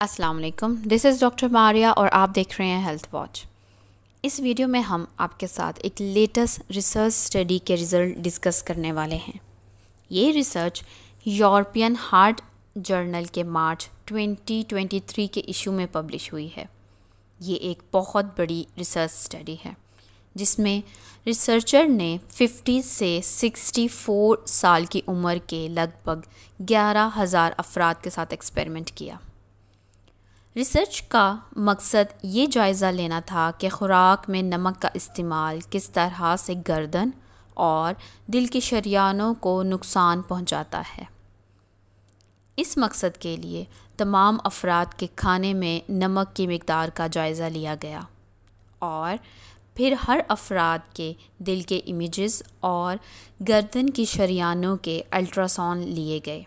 Aslam this is doctor Maria और आप देख रहे हैं हेल्थ वॉच इस वीडियो में हम आपके साथ एक लेटेस्ट रिसर्च स्टडी के रिज़ल्ट डिस्कस करने वाले हैं ये रिसर्च यूरोपियन हार्ट जर्नल के मार्च 2023 के इशू में पब्लिश हुई है ये एक बहुत बड़ी रिसर्च स्टडी है जिसमें रिसर्चर ने 50 से 64 साल की उम्र के लगभग ग्यारह हज़ार अफराद के साथ एक्सपेरिमेंट किया रिसर्च का मकसद ये जायज़ा लेना था कि ख़ुराक में नमक का इस्तेमाल किस तरह से गर्दन और दिल के शरियानों को नुकसान पहुंचाता है इस मकसद के लिए तमाम अफराद के खाने में नमक की मकदार का जायज़ा लिया गया और फिर हर अफराद के दिल के इमेजेस और गर्दन की शरियानों के अल्ट्रासाउंड लिए गए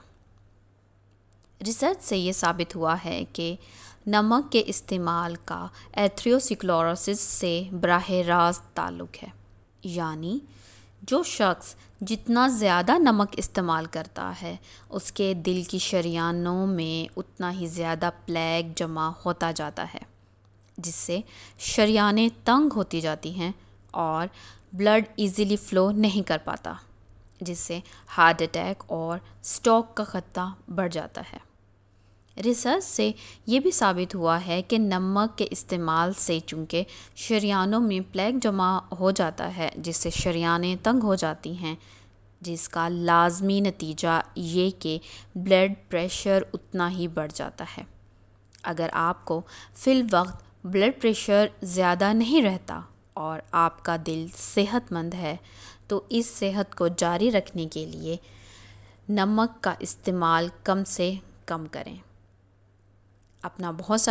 रिसर्च से ये साबित हुआ है कि नमक के इस्तेमाल का एथ्रियोसिक्लोरोसिस से बरह रास्त ताल्लुक़ है यानी जो शख्स जितना ज़्यादा नमक इस्तेमाल करता है उसके दिल की शरियानों में उतना ही ज़्यादा प्लेग जमा होता जाता है जिससे शरियाने तंग होती जाती हैं और ब्लड इजीली फ़्लो नहीं कर पाता जिससे हार्ट अटैक और स्ट्रोक का ख़तरा बढ़ जाता है रिसर्च से ये भी साबित हुआ है कि नमक के इस्तेमाल से चूँकि शरियानों में प्लेग जमा हो जाता है जिससे शरियाने तंग हो जाती हैं जिसका लाजमी नतीजा ये कि ब्लड प्रेशर उतना ही बढ़ जाता है अगर आपको फिल वक्त ब्लड प्रेशर ज़्यादा नहीं रहता और आपका दिल सेहतमंद है तो इस सेहत को जारी रखने के लिए नमक का इस्तेमाल कम से कम करें अपना बहुत सारा